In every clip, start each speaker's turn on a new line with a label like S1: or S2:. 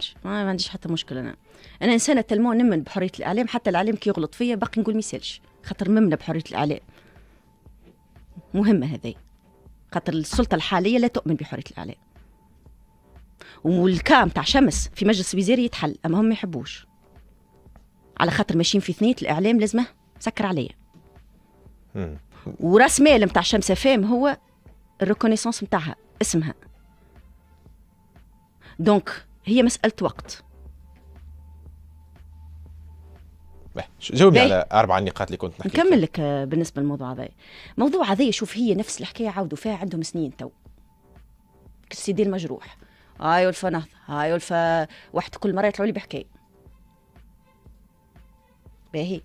S1: نتنكرش ما, عنديش حتى مشكله انا انا انسانه تلمو نمن بحريه الاعلام حتى الاعلام كي يغلط فيا باقي نقول ما يسالش خاطر ممنا بحريه الاعلام مهمه هذه خاطر السلطه الحاليه لا تؤمن بحريه الاعلام والكام تاع شمس في مجلس وزاري يتحل اما هم ما يحبوش على خاطر ماشيين في ثنية الاعلام لازمه سكر عليا وراس مال نتاع شمس فام هو الريكونيسونس نتاعها اسمها دونك هي مساله وقت
S2: جاوبني على اربع نقاط اللي كنت نحكي
S1: نكمل لك آه، بالنسبه للموضوع هذا الموضوع هذا شوف هي نفس الحكايه عاودوا فيها عندهم سنين تو السيدي المجروح هاي ولفا نهض هاي ولفا واحد كل مره يطلعوا لي بحكايه باهي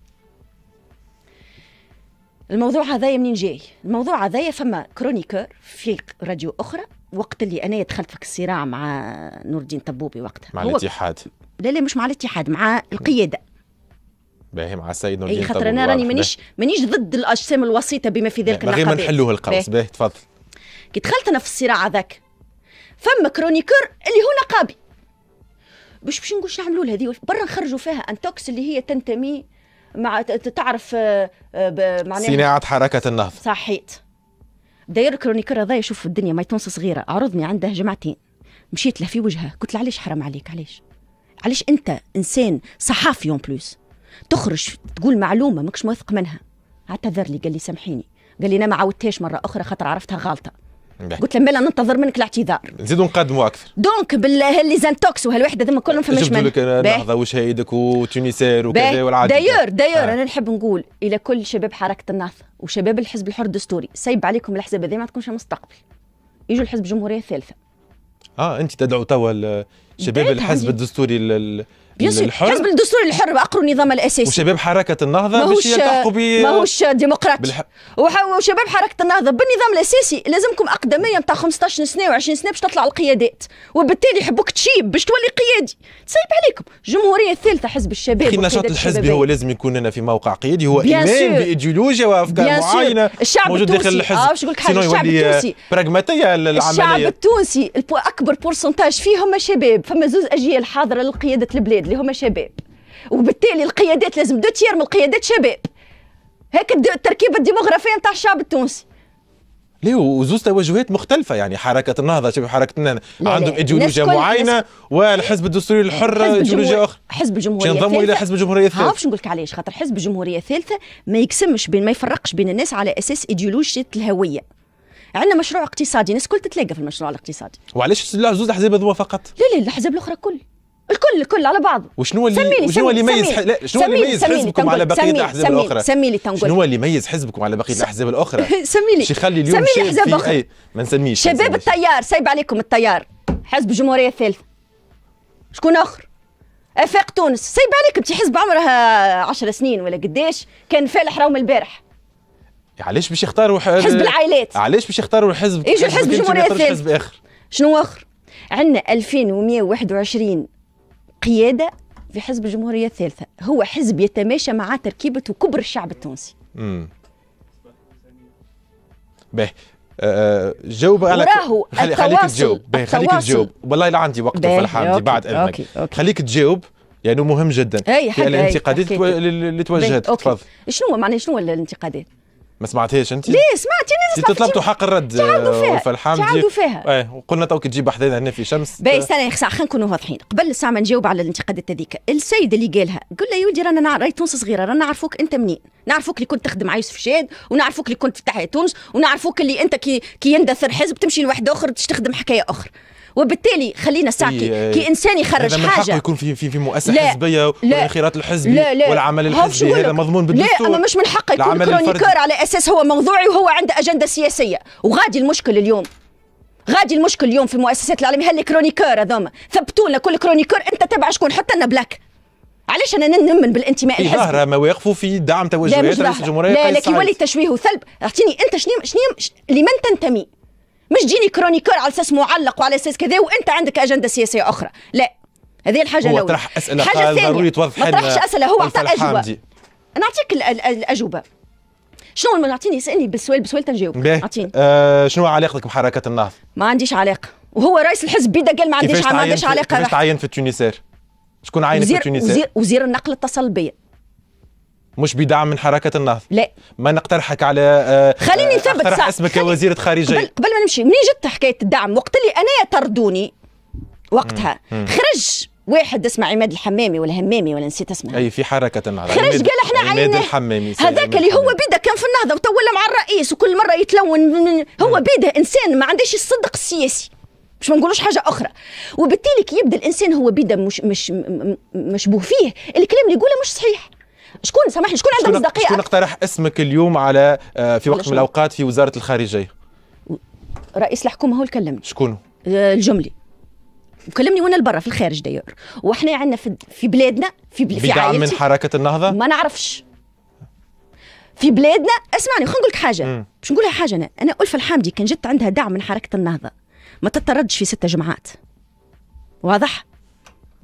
S1: الموضوع هذايا منين جاي الموضوع هذايا فما كرونيكر في راديو اخرى وقت اللي انا دخلت في الصراع مع نور الدين طبوبي وقتها مع الاتحاد لا لا مش مع الاتحاد مع القياده
S2: باهي مع السيد نور الدين اي خاطر انا راني مانيش
S1: مانيش ضد الاجسام الوسيطه بما في ذلك النقابات غير ما نحلوه القوس باهي تفضل كي دخلت انا في الصراع هذاك فما كرونيكر اللي هو نقابي باش باش نقول نعملوا هذه برا نخرجوا فيها انتوكس اللي هي تنتمي مع تعرف آه، معناها صناعه
S2: حركه النهضه
S1: صحيت داير كرونيك رضا يشوف الدنيا ما تونس صغيره عرضني عنده جمعتين مشيت له في وجهه قلت له علاش حرام عليك علاش علاش انت انسان صحافي اون بلوس تخرج تقول معلومه ماكش موثق منها اعتذر لي قال لي سامحيني قال لي انا ما عاودتهاش مره اخرى خاطر عرفتها غلطه قلت لهم لا ننتظر منك الاعتذار
S2: نزيدوا نقدموا اكثر
S1: دونك باللي زانتوكس وهالوحده هذوما كلهم فماش جبتوا لك
S2: وش وشهيدك وتونسير وكذا والعادي دايور
S1: دايور آه. انا نحب نقول الى كل شباب حركه النهضه وشباب الحزب الحر الدستوري سيب عليكم الاحزاب هذه ما تكونش مستقبل يجوا الحزب الجمهوريه الثالثه
S2: اه انت تدعو توا شباب الحزب الدستوري الحر الحزب
S1: الدستوري الحر اقروا النظام الاساسي وشباب
S2: حركه النهضه باش يلتحقوا ب ماهوش
S1: ديمقراطي بالح... وشباب حركه النهضه بالنظام الاساسي لازمكم اقدميه نتاع 15 سنه و20 سنه باش تطلع القيادات وبالتالي يحبوك تشيب باش تولي قيادي تصيب عليكم الجمهوريه الثالثه حزب الشباب اخي النشاط الحزبي هو
S2: لازم يكون هنا في موقع قيادي هو ايمان بايديولوجيا وافكار معينه الشعب موجود داخل الحزب آه، باش نقول لك حاجه الشعب التونسي براغماتيه العمليه الشعب
S1: التونسي اكبر بورسنتاج فيهم شباب فما زوز اجيال حاضره لقياده البلاد اللي هما شباب وبالتالي القيادات لازم دو تيير من القيادات شباب هيك التركيبه الديموغرافيه نتاع الشعب التونسي
S2: ليه وزوز توجهات مختلفة يعني حركة النهضة شبه حركة النهضة عندهم ايديولوجيا معينة والحزب الدستوري الحر ايديولوجيا أخرى
S1: حزب الجمهورية ينضموا إلى حزب الجمهورية الثالثة عارف نقول لك علاش خاطر حزب الجمهورية الثالثة ما يقسمش بين ما يفرقش بين الناس على أساس ايديولوجية الهوية عندنا مشروع اقتصادي الناس الكل تتلاقى في المشروع الاقتصادي
S2: وعلاش زوز الاحزاب هذوما فقط
S1: لا لا الاحزاب الاخرى الكل الكل الكل على بعضه
S2: وشنو اللي سميني وشنو اللي يميز ح... لا شنو اللي يميز حزبكم على بقيه الاحزاب الاخرى سميلي تنقول شنو اللي يميز حزبكم على بقيه الاحزاب الاخرى سميلي لي يخلي اليوم سميلي احزاب اخرى ما نسميش شباب
S1: التيار سايب عليكم التيار حزب الجمهوريه ثالث شكون اخر افاق تونس سايب عليك انت حزب عمرها 10 سنين ولا قداش كان فالح روم البارح
S2: علاش باش يختاروا حزب العائلات علاش باش يختاروا الحزب ايش الحزب الجمهوري حزب اخر
S1: شنو اخر عندنا 2121 قياده في حزب الجمهوريه الثالثه هو حزب يتماشى مع تركيبه وكبر الشعب التونسي
S2: امم باهي آه،, أه جاوب على خليك تجاوب خليك تجاوب والله لا عندي وقت في عندي بعد اذنك خليك تجاوب لانه يعني مهم جدا أي في الانتقادات اللي توجهت تفضل
S1: شنو معناه شنو الانتقادات
S2: ما سمعتهاش انت؟ ليه
S1: سمعت انا سمعت طلبتوا حق
S2: الرد فالحمد تعاودوا فيها ايه وقلنا تو كي تجيب حدانا هنا في شمس باهي يا خساره
S1: خلينا نكونوا واضحين قبل ساعه ما نجاوب على الانتقادات هذيك السيد اللي قالها قل له يا ولدي رانا راهي تونس صغيره رانا نعرفوك انت منين نعرفوك اللي كنت تخدم مع يوسف شاد ونعرفوك اللي كنت في تحيا تونس ونعرفوك اللي انت كي كي يندثر حزب تمشي لواحد اخر تخدم حكايه اخرى وبالتالي خلينا ساكي إيه، كي انسان يخرج هذا من حاجه حقه يكون
S2: في في في مؤسسه لا حزبيه والانخراط الحزبي لا لا والعمل الحزبي هذا مضمون بالدستور لا اما مش من حقه يكون كرونيكور على
S1: اساس هو موضوعي وهو عنده اجنده سياسيه وغادي المشكل اليوم غادي المشكل اليوم في المؤسسات العالميه كرونيكور هذوما ثبتوا لنا كل كرونيكور انت تبع شكون حتى لنا بلاك علاش انا ننمن بالانتماء الحزبي ظاهره
S2: مواقفه في دعم توجهات رئيس الجمهوريه لا لكن يولي
S1: تشويه وثلب اعطيني انت شنو شنو لمن تنتمي مش جيني كرونيكور على اساس معلق وعلى اساس كذا وانت عندك اجنده سياسيه اخرى لا هذه الحاجه الاولى طرح اسئله حاجه ضروري توضح ما طرحش اسئله هو اعطى الاجوبه نعطيك الاجوبه شنو نعطيني اسالني بالسؤال بسؤال تنجاوب اعطيني
S2: آه شنو علاقتك بحركه النهضه
S1: ما عنديش علاقه وهو رئيس الحزب بيدا قال ما عنديش ما عنديش علاقه كيفاش
S2: تعين في التونسير شكون عين في التونسير وزير,
S1: وزير النقل اتصل بيا
S2: مش بدعم من حركه النهضه لا ما نقترحك على آه خليني آه، نثبت صح اسمك خلي... كوزيره خارجيه قبل
S1: ما نمشي منين جت حكايه الدعم وقت اللي انا طردوني وقتها مم. خرج واحد اسمه عماد الحمامي ولا همامي ولا نسيت اسمه
S2: اي في حركه النهضه خرج قال احنا عماد الحمامي هذاك اللي هو
S1: بدا كان في النهضه وتولى مع الرئيس وكل مره يتلون هو بدا انسان ما عندهش الصدق السياسي مش ما نقولوش حاجه اخرى وبالتالي كي يبدا الانسان هو بدا مش مش مشبوه فيه الكلام اللي يقوله مش صحيح شكون سامحني شكون عنده مصداقيه
S2: شكون اقترح اسمك اليوم على آه، في وقت من الاوقات في وزاره الخارجيه
S1: رئيس الحكومه هو اللي كلمني شكون آه، الجملي وكلمني وانا لبرا في الخارج داير وحنا عندنا في, في بلادنا في بل... في عائلتي من
S2: حركه النهضه ما نعرفش
S1: في بلادنا اسمعني خلينا نقول لك حاجه باش نقولها حاجه انا انا الفه الحامدي كان جت عندها دعم من حركه النهضه ما تطردش في ستة جمعات واضح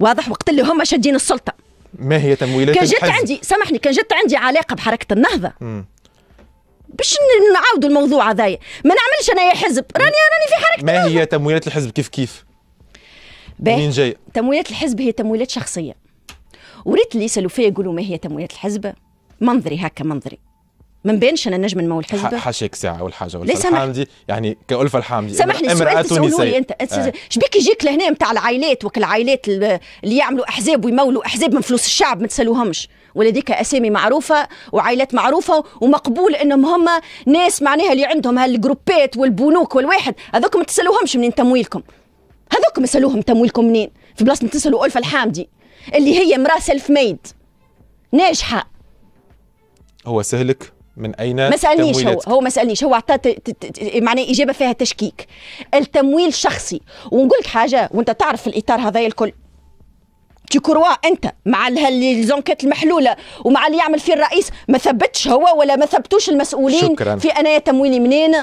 S1: واضح وقت اللي هم شادين السلطه
S2: ما هي تمويلات كان جت عندي
S1: سامحني كان جت عندي علاقه بحركه النهضه باش نعاودوا الموضوع هذايا ما نعملش انا يا حزب راني راني
S2: في حركه ما النهضة. هي تمويلات الحزب كيف كيف منين جاي
S1: تمويلات الحزب هي تمويلات شخصيه وريت اللي يسالوا فيا يقولوا ما هي تمويلات الحزب منظري هكا منظري من بينش انا نجم نمول حزب
S2: حشيك ساعه اول حاجه ولفه الحامدي يعني كألفه الحامدي سامحني السؤال تسولوا انت آه.
S1: شبيك يجيك لهنا نتاع العائلات وكل العائلات اللي يعملوا احزاب ويمولوا احزاب من فلوس الشعب ما تسالوهمش ولديك اسامي معروفه وعائلات معروفه ومقبول انهم هم ناس معناها اللي عندهم هالجروبات والبنوك والواحد هذوك ما تسالوهمش منين تمويلكم هذوك ما سالوهم تمويلكم منين في بلاصه ما تسالوا ألفة الحامدي اللي هي امراه سيلف ميد ناجحه
S2: هو سهلك من اين ما سالنيش هو
S1: هو ما سالنيش هو عطاه معناه اجابه فيها تشكيك التمويل شخصي ونقول لك حاجه وانت تعرف في الاطار هذايا الكل تي كروا انت مع الزنكات المحلوله ومع اللي يعمل فيه الرئيس ما ثبتش هو ولا ما ثبتوش المسؤولين شكرا. في انايا تمويلي منين